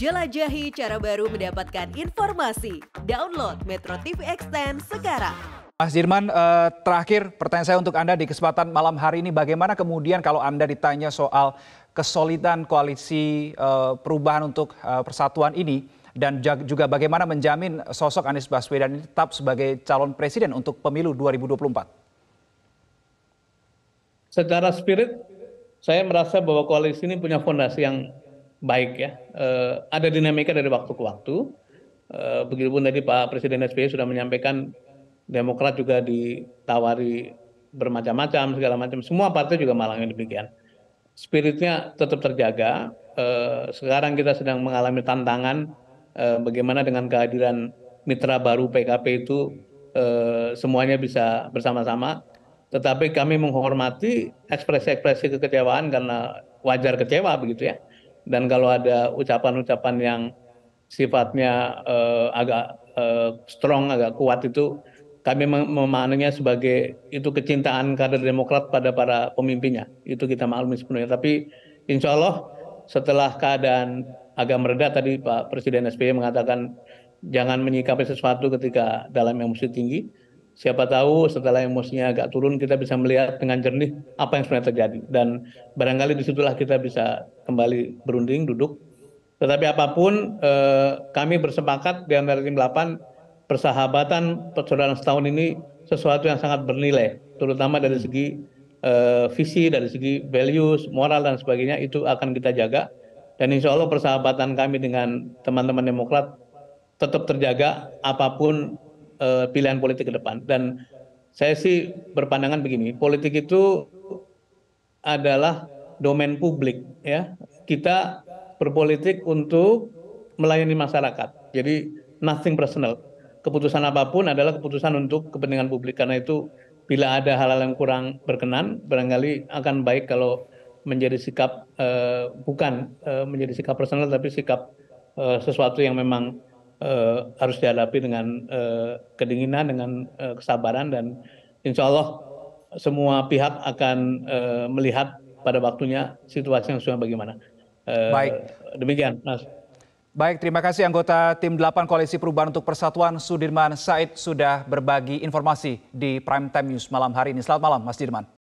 Jelajahi cara baru mendapatkan informasi. Download Metro TV Extend sekarang. Mas Jirman, eh, terakhir pertanyaan saya untuk Anda di kesempatan malam hari ini. Bagaimana kemudian kalau Anda ditanya soal kesolidan koalisi eh, perubahan untuk eh, persatuan ini dan juga bagaimana menjamin sosok Anies Baswedan ini tetap sebagai calon presiden untuk pemilu 2024? Secara spirit, saya merasa bahwa koalisi ini punya fondasi yang baik ya. E, ada dinamika dari waktu ke waktu. E, begitupun tadi Pak Presiden SBY sudah menyampaikan Demokrat juga ditawari bermacam-macam segala macam. Semua partai juga malangnya demikian. Spiritnya tetap terjaga. E, sekarang kita sedang mengalami tantangan e, bagaimana dengan kehadiran mitra baru PKP itu e, semuanya bisa bersama-sama. Tetapi kami menghormati ekspresi-ekspresi kekecewaan karena wajar kecewa begitu ya dan kalau ada ucapan-ucapan yang sifatnya uh, agak uh, strong, agak kuat itu kami memahaminya sebagai itu kecintaan kader Demokrat pada para pemimpinnya. Itu kita maklumi sepenuhnya. Tapi insya Allah setelah keadaan agak mereda tadi Pak Presiden SBY mengatakan jangan menyikapi sesuatu ketika dalam emosi tinggi siapa tahu setelah emosinya agak turun kita bisa melihat dengan jernih apa yang sebenarnya terjadi dan barangkali disitulah kita bisa kembali berunding duduk tetapi apapun eh, kami bersepakat di antara tim 8 persahabatan persaudaraan setahun ini sesuatu yang sangat bernilai terutama dari hmm. segi eh, visi dari segi values moral dan sebagainya itu akan kita jaga dan insya Allah persahabatan kami dengan teman-teman Demokrat tetap terjaga apapun Eh, pilihan politik ke depan. Dan saya sih berpandangan begini, politik itu adalah domain publik ya. Kita berpolitik untuk melayani masyarakat. Jadi nothing personal. Keputusan apapun adalah keputusan untuk kepentingan publik karena itu bila ada hal-hal yang kurang berkenan barangkali akan baik kalau menjadi sikap uh, bukan uh, menjadi sikap personal tapi sikap uh, sesuatu yang memang Eh, harus dihadapi dengan eh, kedinginan dengan eh, kesabaran dan insya Allah semua pihak akan melihat pada waktunya situasi yang sudah bagaimana. Baik. Demikian, Mas. Baik, terima kasih anggota tim 8 Koalisi Perubahan untuk Persatuan Sudirman Said sudah berbagi informasi di Prime Time News malam hari ini. Selamat malam, Mas Dirman.